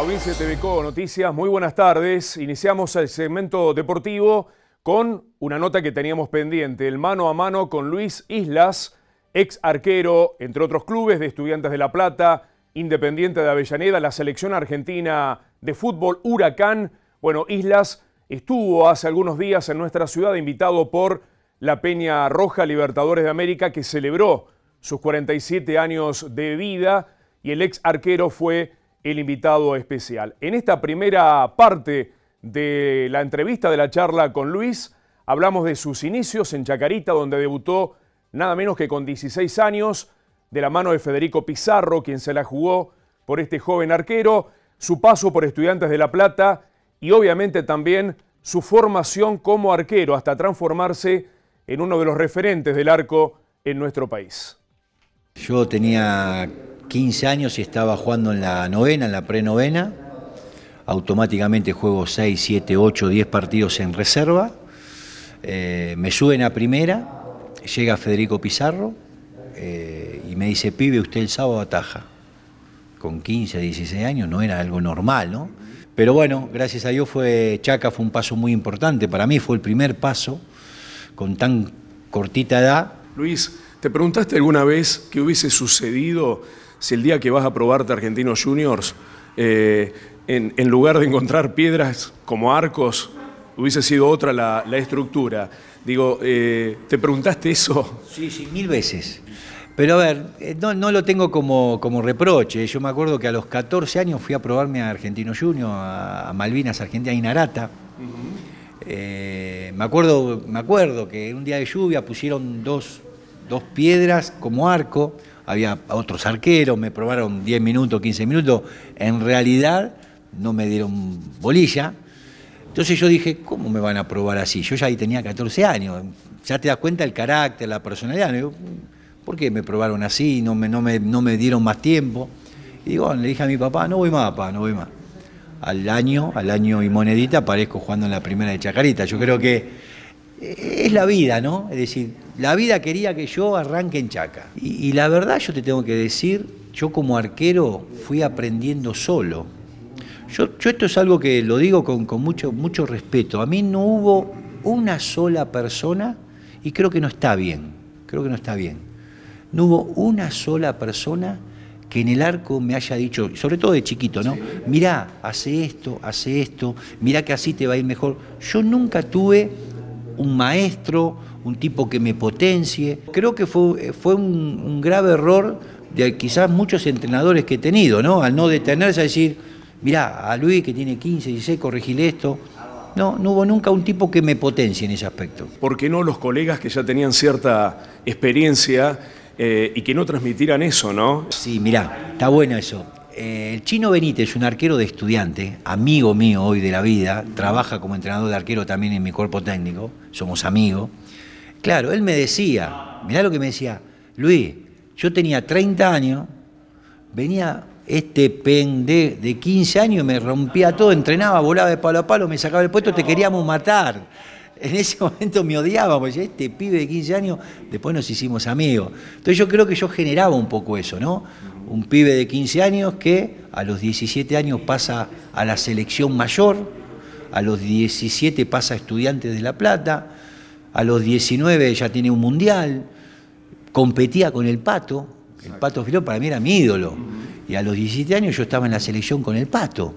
Audiencia TVCO Noticias, muy buenas tardes. Iniciamos el segmento deportivo con una nota que teníamos pendiente, el mano a mano con Luis Islas, ex arquero, entre otros clubes de Estudiantes de La Plata, Independiente de Avellaneda, la selección argentina de fútbol, Huracán. Bueno, Islas estuvo hace algunos días en nuestra ciudad invitado por la Peña Roja Libertadores de América que celebró sus 47 años de vida y el ex arquero fue el invitado especial. En esta primera parte de la entrevista de la charla con Luis, hablamos de sus inicios en Chacarita, donde debutó nada menos que con 16 años, de la mano de Federico Pizarro, quien se la jugó por este joven arquero, su paso por Estudiantes de La Plata y obviamente también su formación como arquero hasta transformarse en uno de los referentes del arco en nuestro país. Yo tenía 15 años y estaba jugando en la novena, en la prenovena. Automáticamente juego 6, 7, 8, 10 partidos en reserva. Eh, me suben a primera, llega Federico Pizarro eh, y me dice, pibe, usted el sábado ataja. Con 15, 16 años no era algo normal, ¿no? Pero bueno, gracias a Dios fue Chaca, fue un paso muy importante. Para mí fue el primer paso con tan cortita edad. Luis, ¿te preguntaste alguna vez qué hubiese sucedido si el día que vas a probarte Argentinos Juniors, eh, en, lugar de encontrar piedras como arcos, hubiese sido otra la, estructura. Digo, eh, ¿te preguntaste eso? Sí, sí, mil veces. Pero a ver, eh, no, lo tengo como, como, reproche. Yo me acuerdo que a los 14 años fui a probarme a Argentino Junior, a, Malvinas, Argentina y Narata. me, acuerdo, me acuerdo que un día de lluvia pusieron dos piedras como arco había otros arqueros, me probaron 10 minutos, 15 minutos, en realidad no me dieron bolilla. Entonces yo dije, ¿cómo me van a probar así? Yo ya ahí tenía 14 años, ya te das cuenta el carácter, la personalidad. ¿Por qué me probaron así? No me, no me, no me dieron más tiempo. Y digo, le dije a mi papá, no voy más, papá, no voy más. Al año, al año y monedita aparezco jugando en la primera de Chacarita. Yo creo que es la vida, ¿no? Es decir, la vida quería que yo arranque en Chaca. Y, la verdad yo te tengo que decir, yo como arquero fui aprendiendo solo. Yo, yo esto es algo que lo digo con, mucho, mucho respeto. A mí no hubo una sola persona, y creo que no está bien, creo que no está bien. No hubo una sola persona que en el arco me haya dicho, sobre todo de chiquito, ¿no? Mirá, hace esto, hace esto, mirá que así te va a ir mejor. Yo nunca tuve un maestro, un tipo que me potencie. Creo que fue, fue un, grave error de quizás muchos entrenadores que he tenido, ¿no? Al no detenerse a decir, mirá, a Luis que tiene 15, 16, corregile esto. No, no hubo nunca un tipo que me potencie en ese aspecto. ¿Por qué no los colegas que ya tenían cierta experiencia eh, y que no transmitieran eso, no? Sí, mirá, está bueno eso. Eh, el Chino Benítez, un arquero de estudiante, amigo mío hoy de la vida, trabaja como entrenador de arquero también en mi cuerpo técnico, somos amigos. Claro, él me decía, mirá lo que me decía, Luis, yo tenía 30 años, venía este pendejo de 15 años, me rompía todo, entrenaba, volaba de palo a palo, me sacaba del puesto, te queríamos matar. En ese momento me odiaba, porque este pibe de 15 años, después nos hicimos amigos. Entonces yo creo que yo generaba un poco eso, ¿no? un pibe de 15 años que a los 17 años pasa a la selección mayor, a los 17 pasa a estudiantes de La Plata, a los 19 ya tiene un mundial, competía con el Pato, el Pato Filó para mí era mi ídolo, y a los 17 años yo estaba en la selección con el Pato.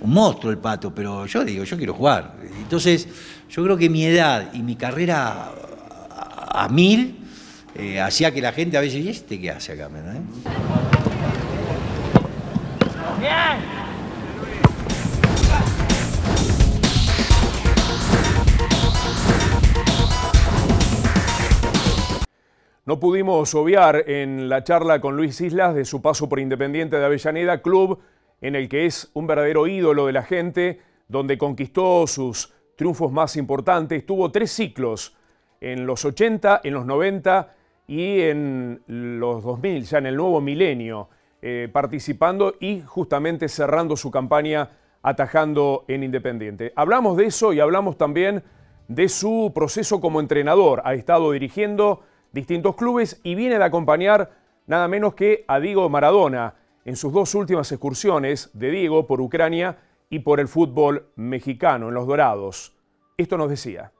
Un monstruo el pato, pero yo digo, yo quiero jugar. Entonces, yo creo que mi edad y mi carrera a mil eh, hacía que la gente a veces, ¿y este qué hace acá? ¿verdad? Eh? No pudimos obviar en la charla con Luis Islas de su paso por Independiente de Avellaneda, club en el que es un verdadero ídolo de la gente, donde conquistó sus triunfos más importantes, tuvo tres ciclos en los 80, en los 90 y en los 2000, ya en el nuevo milenio, eh, participando y justamente cerrando su campaña atajando en Independiente. Hablamos de eso y hablamos también de su proceso como entrenador. Ha estado dirigiendo distintos clubes y viene de acompañar nada menos que a Diego Maradona en sus dos últimas excursiones de Diego por Ucrania y por el fútbol mexicano en Los Dorados. Esto nos decía.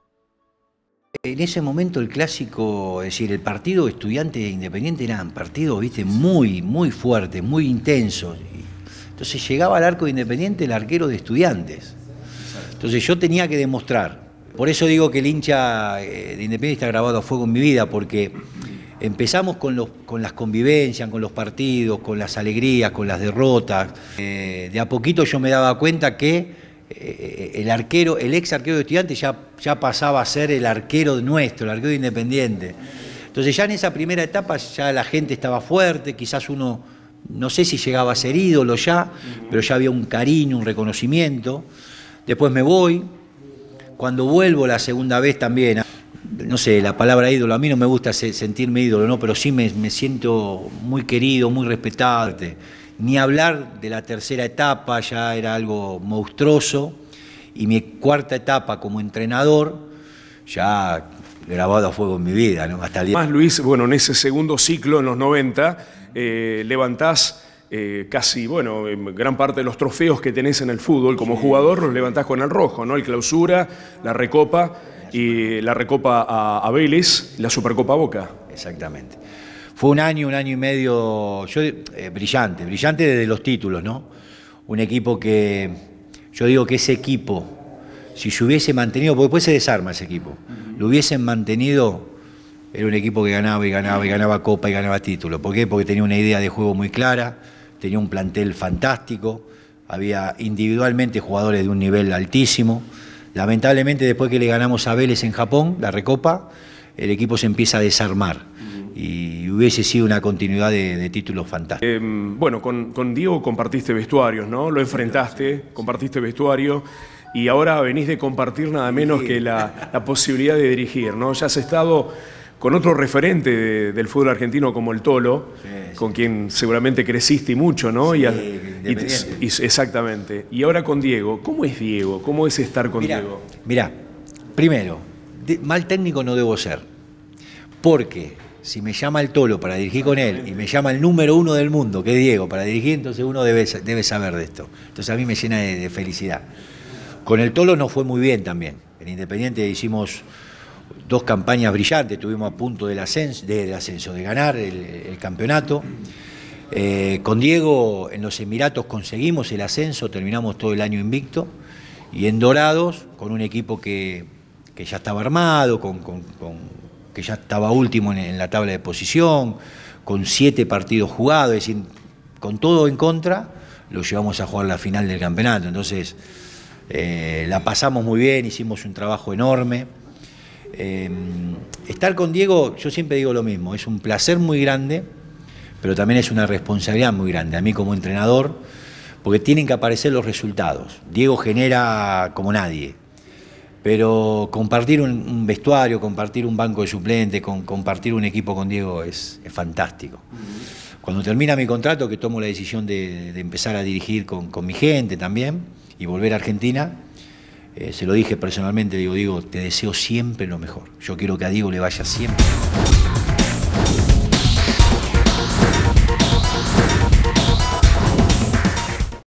En ese momento el clásico, es decir, el partido estudiante independiente eran partidos, partido, viste, muy, muy fuerte, muy intenso. Entonces llegaba al arco de independiente el arquero de estudiantes. Entonces yo tenía que demostrar. Por eso digo que el hincha eh, de Independiente está grabado a fuego en mi vida, porque empezamos con, los, con las convivencias, con los partidos, con las alegrías, con las derrotas. Eh, de a poquito yo me daba cuenta que eh, el arquero, el ex arquero de estudiantes ya, ya pasaba a ser el arquero nuestro, el arquero independiente. Entonces ya en esa primera etapa ya la gente estaba fuerte, quizás uno, no sé si llegaba a ser ídolo ya, pero ya había un cariño, un reconocimiento. Después me voy, cuando vuelvo la segunda vez también, ah, no sé, la palabra ídolo, a mí no me gusta sentirme ídolo, ¿no? pero sí me, me siento muy querido, muy respetado ni hablar de la tercera etapa, ya era algo monstruoso, y mi cuarta etapa como entrenador, ya grabado a fuego en mi vida, ¿no? Hasta Más Luis, bueno, en ese segundo ciclo, en los 90, eh, levantás eh, casi, bueno, gran parte de los trofeos que tenés en el fútbol como jugador los levantás con el rojo, ¿no? El clausura, la recopa y la recopa a, Vélez Vélez, la supercopa Boca. Exactamente. Fue un año, un año y medio, eh, brillante, brillante desde los títulos, ¿no? Un equipo que, yo digo que ese equipo, si se hubiese mantenido, porque después se desarma ese equipo, lo hubiesen mantenido, era un equipo que ganaba y ganaba y ganaba copa y ganaba título. ¿Por qué? Porque tenía una idea de juego muy clara, tenía un plantel fantástico, había individualmente jugadores de un nivel altísimo. Lamentablemente después que le ganamos a Vélez en Japón, la recopa, el equipo se empieza a desarmar y hubiese sido una continuidad de, títulos fantásticos. Em, bueno, con, Diego compartiste vestuarios, ¿no? Lo enfrentaste, compartiste vestuario y ahora venís de compartir nada menos que la, posibilidad de dirigir, ¿no? Ya has estado con otro referente del fútbol argentino como el Tolo, con quien seguramente creciste mucho, ¿no? Sí, y, exactamente. Y ahora con Diego, ¿cómo es Diego? ¿Cómo es estar con Diego? Mirá, primero, mal técnico no debo ser, porque si me llama el Tolo para dirigir con él y me llama el número uno del mundo, que es Diego, para dirigir, entonces uno debe, debe saber de esto. Entonces a mí me llena de, felicidad. Con el Tolo no fue muy bien también. En Independiente hicimos dos campañas brillantes, estuvimos a punto del ascenso, del ascenso de ganar el, campeonato. Eh, con Diego en los Emiratos conseguimos el ascenso, terminamos todo el año invicto. Y en Dorados, con un equipo que, ya estaba armado, con, con que ya estaba último en, la tabla de posición, con siete partidos jugados, es decir, con todo en contra, lo llevamos a jugar la final del campeonato. Entonces, eh, la pasamos muy bien, hicimos un trabajo enorme. Eh, estar con Diego, yo siempre digo lo mismo, es un placer muy grande, pero también es una responsabilidad muy grande a mí como entrenador, porque tienen que aparecer los resultados. Diego genera como nadie, pero compartir un, vestuario, compartir un banco de suplentes, compartir un equipo con Diego es, fantástico. Cuando termina mi contrato, que tomo la decisión de, empezar a dirigir con, mi gente también y volver a Argentina, eh, se lo dije personalmente, digo, Diego, te deseo siempre lo mejor. Yo quiero que a Diego le vaya siempre.